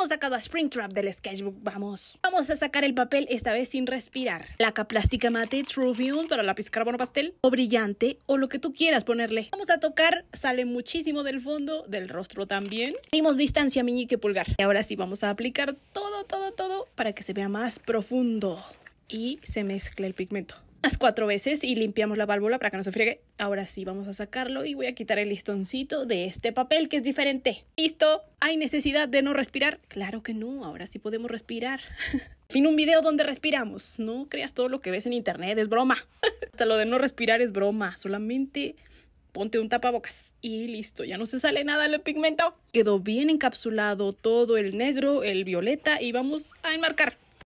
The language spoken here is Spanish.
hemos sacado a Springtrap del sketchbook, vamos. Vamos a sacar el papel, esta vez sin respirar. Laca plástica mate, True View para lápiz carbono pastel, o brillante, o lo que tú quieras ponerle. Vamos a tocar, sale muchísimo del fondo, del rostro también. Tenemos distancia que pulgar. Y ahora sí vamos a aplicar todo, todo, todo para que se vea más profundo y se mezcle el pigmento las cuatro veces y limpiamos la válvula para que no se friegue. Ahora sí, vamos a sacarlo y voy a quitar el listoncito de este papel que es diferente. ¿Listo? ¿Hay necesidad de no respirar? Claro que no, ahora sí podemos respirar. fin un video donde respiramos. No creas todo lo que ves en internet, es broma. Hasta lo de no respirar es broma. Solamente ponte un tapabocas y listo, ya no se sale nada del pigmento. Quedó bien encapsulado todo el negro, el violeta y vamos a enmarcar.